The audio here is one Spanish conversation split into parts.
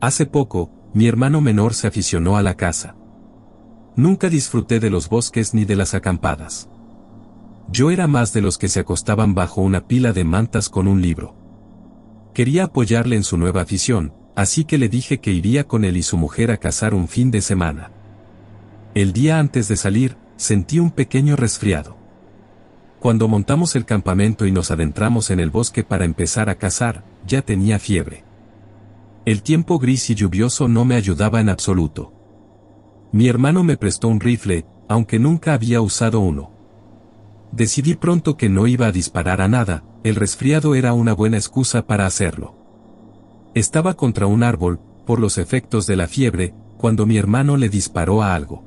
Hace poco, mi hermano menor se aficionó a la caza. Nunca disfruté de los bosques ni de las acampadas. Yo era más de los que se acostaban bajo una pila de mantas con un libro. Quería apoyarle en su nueva afición, así que le dije que iría con él y su mujer a cazar un fin de semana. El día antes de salir, sentí un pequeño resfriado. Cuando montamos el campamento y nos adentramos en el bosque para empezar a cazar, ya tenía fiebre. El tiempo gris y lluvioso no me ayudaba en absoluto. Mi hermano me prestó un rifle, aunque nunca había usado uno. Decidí pronto que no iba a disparar a nada, el resfriado era una buena excusa para hacerlo. Estaba contra un árbol, por los efectos de la fiebre, cuando mi hermano le disparó a algo.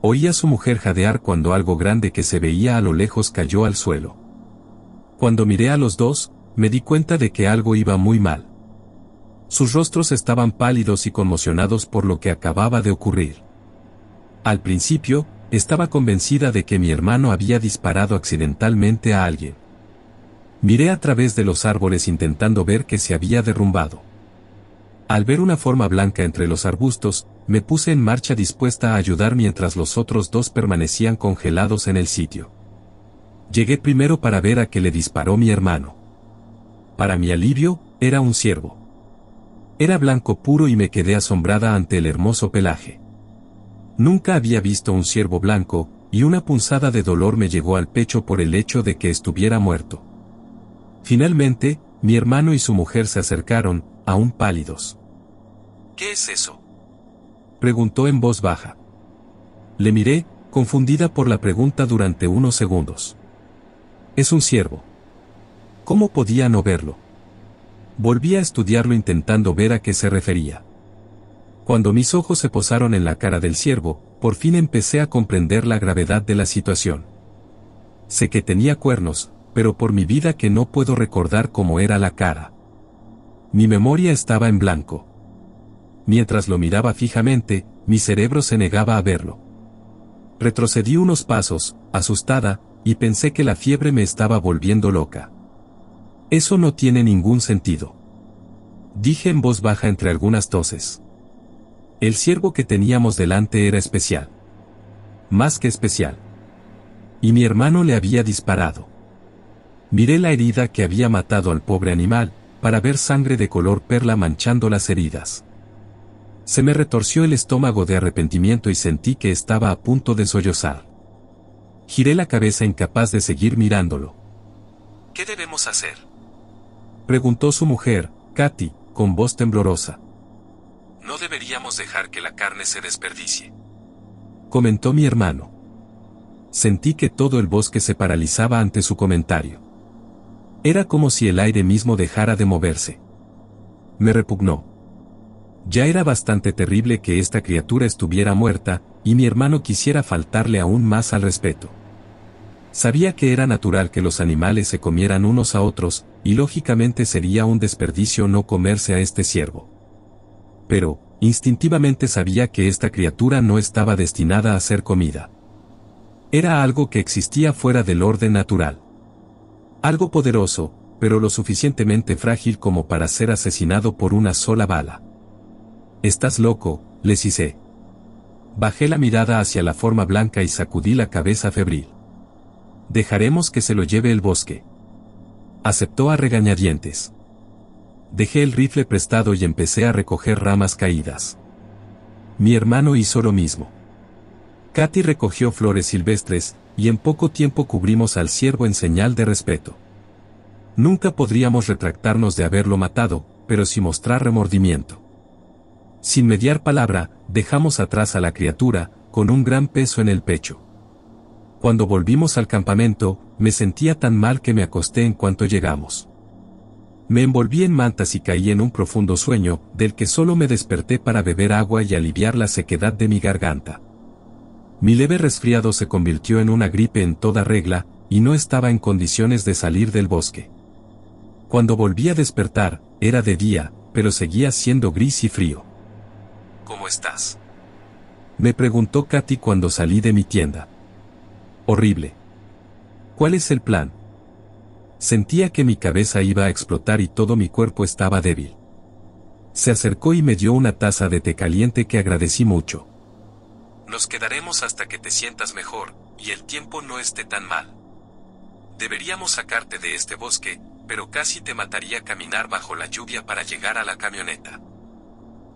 Oí a su mujer jadear cuando algo grande que se veía a lo lejos cayó al suelo. Cuando miré a los dos, me di cuenta de que algo iba muy mal. Sus rostros estaban pálidos y conmocionados por lo que acababa de ocurrir. Al principio, estaba convencida de que mi hermano había disparado accidentalmente a alguien. Miré a través de los árboles intentando ver que se había derrumbado. Al ver una forma blanca entre los arbustos, me puse en marcha dispuesta a ayudar mientras los otros dos permanecían congelados en el sitio. Llegué primero para ver a qué le disparó mi hermano. Para mi alivio, era un ciervo. Era blanco puro y me quedé asombrada ante el hermoso pelaje. Nunca había visto un ciervo blanco, y una punzada de dolor me llegó al pecho por el hecho de que estuviera muerto. Finalmente, mi hermano y su mujer se acercaron, aún pálidos. ¿Qué es eso? preguntó en voz baja. Le miré, confundida por la pregunta durante unos segundos. Es un ciervo. ¿Cómo podía no verlo? Volví a estudiarlo intentando ver a qué se refería. Cuando mis ojos se posaron en la cara del ciervo, por fin empecé a comprender la gravedad de la situación. Sé que tenía cuernos, pero por mi vida que no puedo recordar cómo era la cara. Mi memoria estaba en blanco. Mientras lo miraba fijamente, mi cerebro se negaba a verlo. Retrocedí unos pasos, asustada, y pensé que la fiebre me estaba volviendo loca. Eso no tiene ningún sentido. Dije en voz baja entre algunas toses. El ciervo que teníamos delante era especial. Más que especial. Y mi hermano le había disparado. Miré la herida que había matado al pobre animal, para ver sangre de color perla manchando las heridas. Se me retorció el estómago de arrepentimiento y sentí que estaba a punto de sollozar. Giré la cabeza incapaz de seguir mirándolo. ¿Qué debemos hacer? preguntó su mujer, Katy, con voz temblorosa. No deberíamos dejar que la carne se desperdicie. Comentó mi hermano. Sentí que todo el bosque se paralizaba ante su comentario. Era como si el aire mismo dejara de moverse. Me repugnó. Ya era bastante terrible que esta criatura estuviera muerta, y mi hermano quisiera faltarle aún más al respeto. Sabía que era natural que los animales se comieran unos a otros, y lógicamente sería un desperdicio no comerse a este ciervo. Pero, instintivamente sabía que esta criatura no estaba destinada a ser comida. Era algo que existía fuera del orden natural. Algo poderoso, pero lo suficientemente frágil como para ser asesinado por una sola bala. Estás loco, les hice. Bajé la mirada hacia la forma blanca y sacudí la cabeza febril. Dejaremos que se lo lleve el bosque. Aceptó a regañadientes. Dejé el rifle prestado y empecé a recoger ramas caídas. Mi hermano hizo lo mismo. Katy recogió flores silvestres, y en poco tiempo cubrimos al ciervo en señal de respeto. Nunca podríamos retractarnos de haberlo matado, pero sin mostrar remordimiento. Sin mediar palabra, dejamos atrás a la criatura, con un gran peso en el pecho. Cuando volvimos al campamento, me sentía tan mal que me acosté en cuanto llegamos. Me envolví en mantas y caí en un profundo sueño, del que solo me desperté para beber agua y aliviar la sequedad de mi garganta. Mi leve resfriado se convirtió en una gripe en toda regla, y no estaba en condiciones de salir del bosque. Cuando volví a despertar, era de día, pero seguía siendo gris y frío. ¿Cómo estás? Me preguntó Katy cuando salí de mi tienda. Horrible. ¿Cuál es el plan? Sentía que mi cabeza iba a explotar y todo mi cuerpo estaba débil. Se acercó y me dio una taza de té caliente que agradecí mucho. Nos quedaremos hasta que te sientas mejor, y el tiempo no esté tan mal. Deberíamos sacarte de este bosque, pero casi te mataría caminar bajo la lluvia para llegar a la camioneta.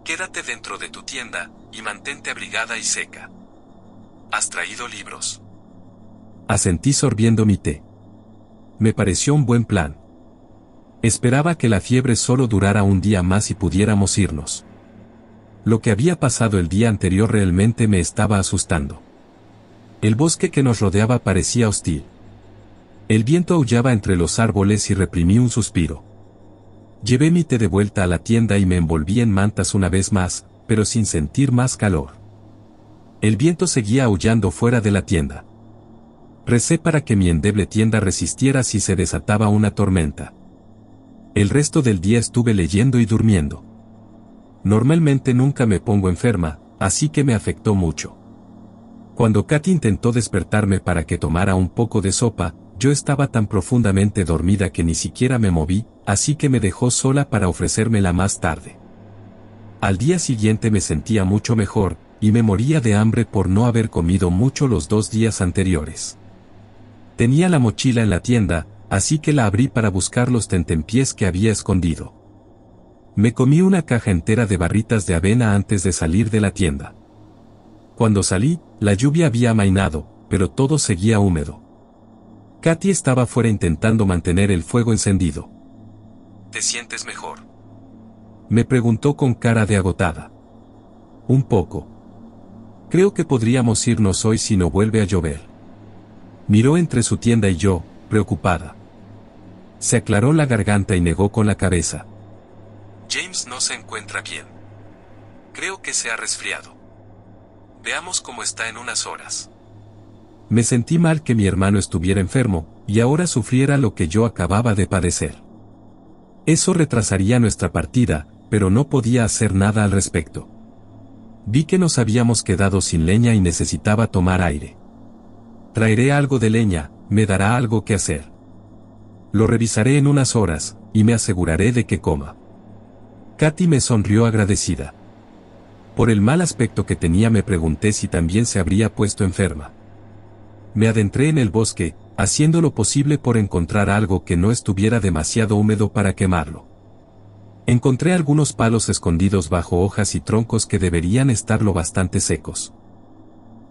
Quédate dentro de tu tienda, y mantente abrigada y seca. ¿Has traído libros? Asentí sorbiendo mi té. Me pareció un buen plan. Esperaba que la fiebre solo durara un día más y pudiéramos irnos. Lo que había pasado el día anterior realmente me estaba asustando. El bosque que nos rodeaba parecía hostil. El viento aullaba entre los árboles y reprimí un suspiro. Llevé mi té de vuelta a la tienda y me envolví en mantas una vez más, pero sin sentir más calor. El viento seguía aullando fuera de la tienda. Recé para que mi endeble tienda resistiera si se desataba una tormenta. El resto del día estuve leyendo y durmiendo. Normalmente nunca me pongo enferma, así que me afectó mucho. Cuando Katy intentó despertarme para que tomara un poco de sopa, yo estaba tan profundamente dormida que ni siquiera me moví, así que me dejó sola para ofrecérmela más tarde. Al día siguiente me sentía mucho mejor, y me moría de hambre por no haber comido mucho los dos días anteriores. Tenía la mochila en la tienda, así que la abrí para buscar los tentempiés que había escondido. Me comí una caja entera de barritas de avena antes de salir de la tienda. Cuando salí, la lluvia había amainado, pero todo seguía húmedo. Katy estaba fuera intentando mantener el fuego encendido. ¿Te sientes mejor? Me preguntó con cara de agotada. Un poco. Creo que podríamos irnos hoy si no vuelve a llover. Miró entre su tienda y yo, preocupada. Se aclaró la garganta y negó con la cabeza. James no se encuentra bien. Creo que se ha resfriado. Veamos cómo está en unas horas. Me sentí mal que mi hermano estuviera enfermo, y ahora sufriera lo que yo acababa de padecer. Eso retrasaría nuestra partida, pero no podía hacer nada al respecto. Vi que nos habíamos quedado sin leña y necesitaba tomar aire. Traeré algo de leña, me dará algo que hacer. Lo revisaré en unas horas, y me aseguraré de que coma. Katy me sonrió agradecida. Por el mal aspecto que tenía me pregunté si también se habría puesto enferma. Me adentré en el bosque, haciendo lo posible por encontrar algo que no estuviera demasiado húmedo para quemarlo. Encontré algunos palos escondidos bajo hojas y troncos que deberían estar lo bastante secos.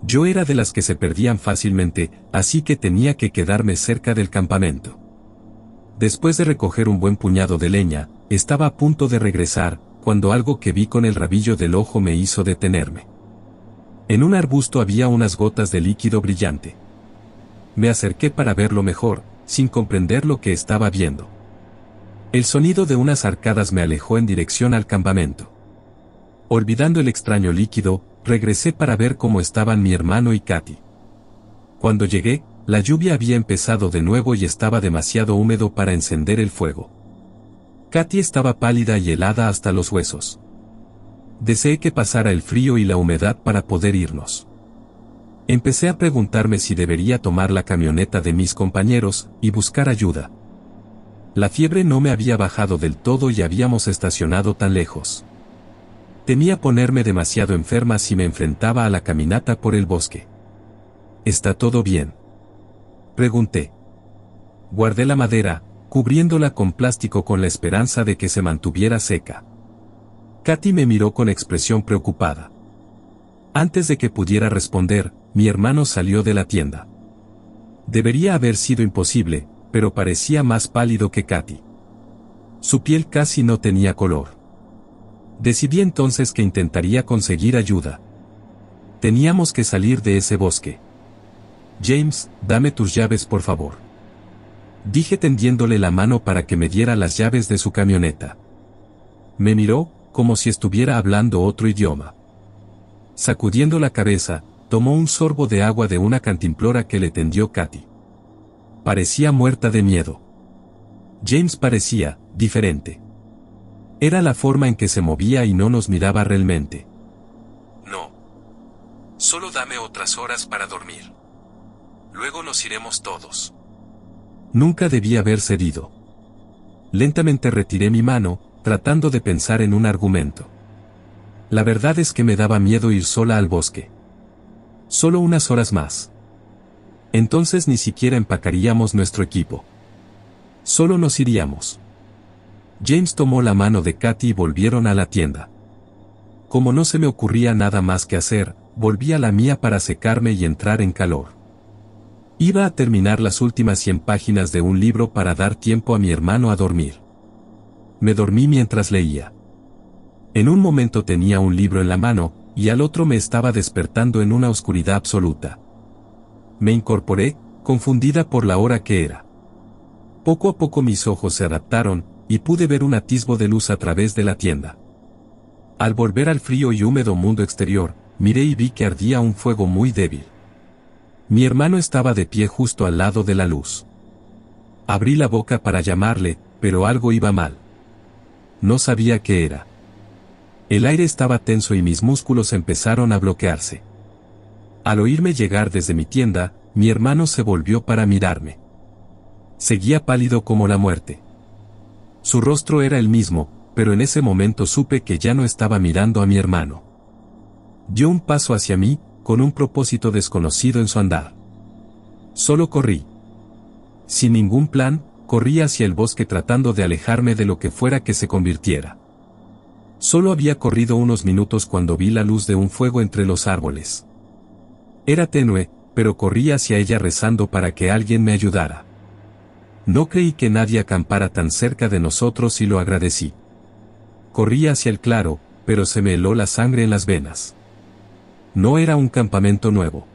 Yo era de las que se perdían fácilmente, así que tenía que quedarme cerca del campamento. Después de recoger un buen puñado de leña, estaba a punto de regresar, cuando algo que vi con el rabillo del ojo me hizo detenerme. En un arbusto había unas gotas de líquido brillante. Me acerqué para verlo mejor, sin comprender lo que estaba viendo. El sonido de unas arcadas me alejó en dirección al campamento. Olvidando el extraño líquido, regresé para ver cómo estaban mi hermano y Katy. Cuando llegué, la lluvia había empezado de nuevo y estaba demasiado húmedo para encender el fuego. Katy estaba pálida y helada hasta los huesos. Deseé que pasara el frío y la humedad para poder irnos. Empecé a preguntarme si debería tomar la camioneta de mis compañeros y buscar ayuda. La fiebre no me había bajado del todo y habíamos estacionado tan lejos. Temía ponerme demasiado enferma si me enfrentaba a la caminata por el bosque. ¿Está todo bien? Pregunté. Guardé la madera, cubriéndola con plástico con la esperanza de que se mantuviera seca. Katy me miró con expresión preocupada. Antes de que pudiera responder, mi hermano salió de la tienda. Debería haber sido imposible, pero parecía más pálido que Katy. Su piel casi no tenía color. Decidí entonces que intentaría conseguir ayuda. Teníamos que salir de ese bosque. James, dame tus llaves por favor. Dije tendiéndole la mano para que me diera las llaves de su camioneta. Me miró, como si estuviera hablando otro idioma. Sacudiendo la cabeza, tomó un sorbo de agua de una cantimplora que le tendió Katy. Parecía muerta de miedo. James parecía, diferente. Era la forma en que se movía y no nos miraba realmente. No. Solo dame otras horas para dormir. Luego nos iremos todos. Nunca debí haber cedido. Lentamente retiré mi mano, tratando de pensar en un argumento. La verdad es que me daba miedo ir sola al bosque. Solo unas horas más. Entonces ni siquiera empacaríamos nuestro equipo. Solo nos iríamos. James tomó la mano de Katy y volvieron a la tienda. Como no se me ocurría nada más que hacer, volví a la mía para secarme y entrar en calor. Iba a terminar las últimas 100 páginas de un libro para dar tiempo a mi hermano a dormir. Me dormí mientras leía. En un momento tenía un libro en la mano, y al otro me estaba despertando en una oscuridad absoluta. Me incorporé, confundida por la hora que era. Poco a poco mis ojos se adaptaron, y pude ver un atisbo de luz a través de la tienda. Al volver al frío y húmedo mundo exterior, miré y vi que ardía un fuego muy débil. Mi hermano estaba de pie justo al lado de la luz. Abrí la boca para llamarle, pero algo iba mal. No sabía qué era. El aire estaba tenso y mis músculos empezaron a bloquearse. Al oírme llegar desde mi tienda, mi hermano se volvió para mirarme. Seguía pálido como la muerte. Su rostro era el mismo, pero en ese momento supe que ya no estaba mirando a mi hermano. Dio un paso hacia mí, con un propósito desconocido en su andar. Solo corrí. Sin ningún plan, corrí hacia el bosque tratando de alejarme de lo que fuera que se convirtiera. Solo había corrido unos minutos cuando vi la luz de un fuego entre los árboles. Era tenue, pero corrí hacia ella rezando para que alguien me ayudara. No creí que nadie acampara tan cerca de nosotros y lo agradecí. Corrí hacia el claro, pero se me heló la sangre en las venas. No era un campamento nuevo.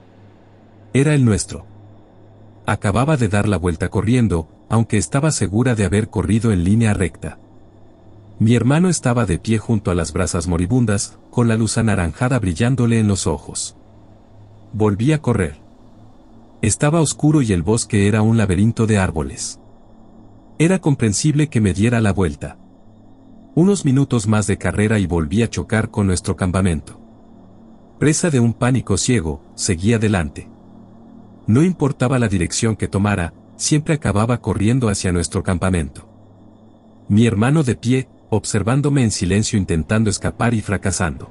Era el nuestro. Acababa de dar la vuelta corriendo, aunque estaba segura de haber corrido en línea recta. Mi hermano estaba de pie junto a las brasas moribundas, con la luz anaranjada brillándole en los ojos. Volví a correr. Estaba oscuro y el bosque era un laberinto de árboles. Era comprensible que me diera la vuelta. Unos minutos más de carrera y volví a chocar con nuestro campamento. Presa de un pánico ciego, seguía adelante. No importaba la dirección que tomara, siempre acababa corriendo hacia nuestro campamento. Mi hermano de pie, observándome en silencio intentando escapar y fracasando.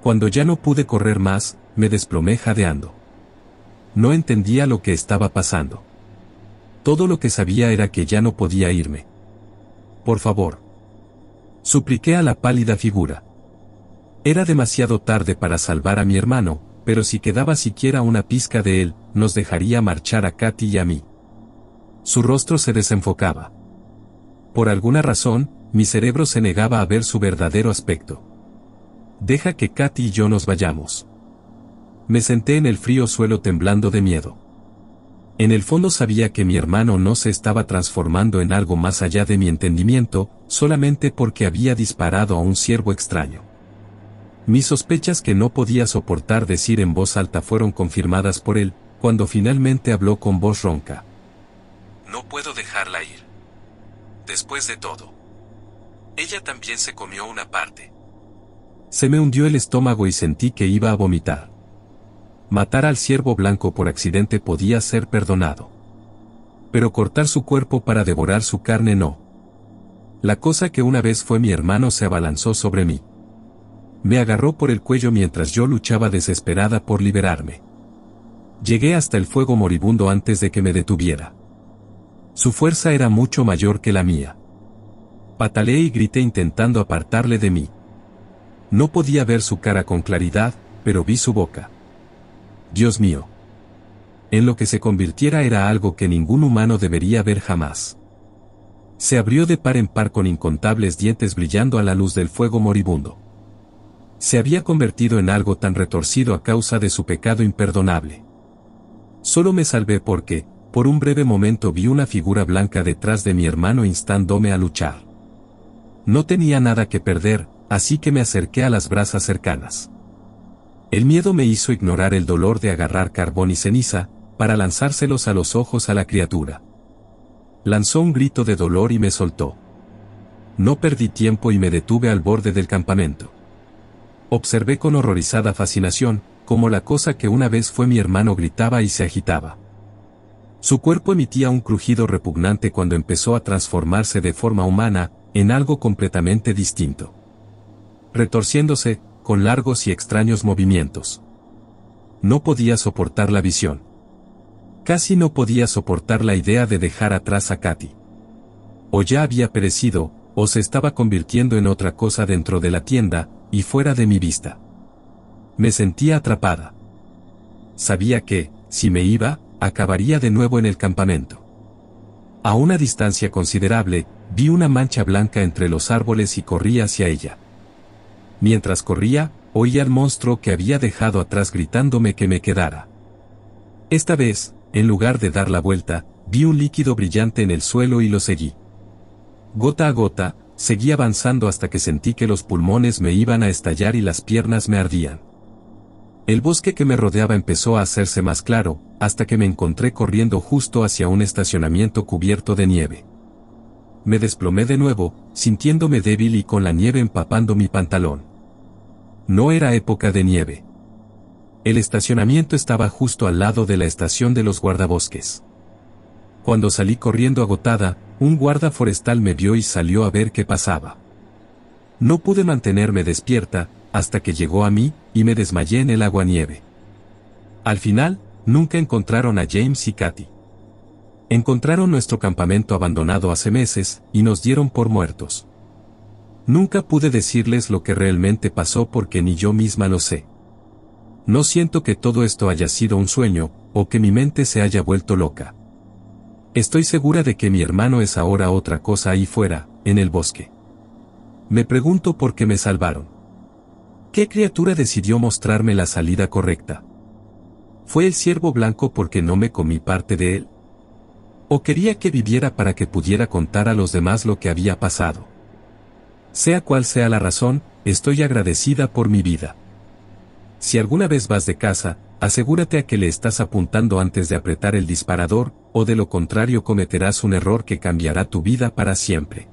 Cuando ya no pude correr más, me desplomé jadeando. No entendía lo que estaba pasando. Todo lo que sabía era que ya no podía irme. Por favor. Supliqué a la pálida figura. Era demasiado tarde para salvar a mi hermano, pero si quedaba siquiera una pizca de él, nos dejaría marchar a Katy y a mí. Su rostro se desenfocaba. Por alguna razón, mi cerebro se negaba a ver su verdadero aspecto. Deja que Katy y yo nos vayamos. Me senté en el frío suelo temblando de miedo. En el fondo sabía que mi hermano no se estaba transformando en algo más allá de mi entendimiento, solamente porque había disparado a un ciervo extraño. Mis sospechas que no podía soportar decir en voz alta fueron confirmadas por él, cuando finalmente habló con voz ronca. No puedo dejarla ir. Después de todo. Ella también se comió una parte. Se me hundió el estómago y sentí que iba a vomitar. Matar al ciervo blanco por accidente podía ser perdonado. Pero cortar su cuerpo para devorar su carne no. La cosa que una vez fue mi hermano se abalanzó sobre mí. Me agarró por el cuello mientras yo luchaba desesperada por liberarme. Llegué hasta el fuego moribundo antes de que me detuviera. Su fuerza era mucho mayor que la mía. Pataleé y grité intentando apartarle de mí. No podía ver su cara con claridad, pero vi su boca. Dios mío. En lo que se convirtiera era algo que ningún humano debería ver jamás. Se abrió de par en par con incontables dientes brillando a la luz del fuego moribundo. Se había convertido en algo tan retorcido a causa de su pecado imperdonable. Solo me salvé porque, por un breve momento vi una figura blanca detrás de mi hermano instándome a luchar. No tenía nada que perder, así que me acerqué a las brasas cercanas. El miedo me hizo ignorar el dolor de agarrar carbón y ceniza, para lanzárselos a los ojos a la criatura. Lanzó un grito de dolor y me soltó. No perdí tiempo y me detuve al borde del campamento. Observé con horrorizada fascinación, como la cosa que una vez fue mi hermano gritaba y se agitaba. Su cuerpo emitía un crujido repugnante cuando empezó a transformarse de forma humana, en algo completamente distinto. Retorciéndose, con largos y extraños movimientos. No podía soportar la visión. Casi no podía soportar la idea de dejar atrás a Katy. O ya había perecido, o se estaba convirtiendo en otra cosa dentro de la tienda, y fuera de mi vista. Me sentía atrapada. Sabía que, si me iba, acabaría de nuevo en el campamento. A una distancia considerable, vi una mancha blanca entre los árboles y corrí hacia ella. Mientras corría, oí al monstruo que había dejado atrás gritándome que me quedara. Esta vez, en lugar de dar la vuelta, vi un líquido brillante en el suelo y lo seguí. Gota a gota, seguí avanzando hasta que sentí que los pulmones me iban a estallar y las piernas me ardían. El bosque que me rodeaba empezó a hacerse más claro, hasta que me encontré corriendo justo hacia un estacionamiento cubierto de nieve. Me desplomé de nuevo, sintiéndome débil y con la nieve empapando mi pantalón. No era época de nieve. El estacionamiento estaba justo al lado de la estación de los guardabosques. Cuando salí corriendo agotada, un guarda forestal me vio y salió a ver qué pasaba. No pude mantenerme despierta, hasta que llegó a mí, y me desmayé en el agua nieve. Al final, nunca encontraron a James y Katy. Encontraron nuestro campamento abandonado hace meses, y nos dieron por muertos. Nunca pude decirles lo que realmente pasó porque ni yo misma lo sé. No siento que todo esto haya sido un sueño, o que mi mente se haya vuelto loca. Estoy segura de que mi hermano es ahora otra cosa ahí fuera, en el bosque. Me pregunto por qué me salvaron. ¿Qué criatura decidió mostrarme la salida correcta? ¿Fue el ciervo blanco porque no me comí parte de él? ¿O quería que viviera para que pudiera contar a los demás lo que había pasado? Sea cual sea la razón, estoy agradecida por mi vida. Si alguna vez vas de casa, asegúrate a que le estás apuntando antes de apretar el disparador, o de lo contrario cometerás un error que cambiará tu vida para siempre.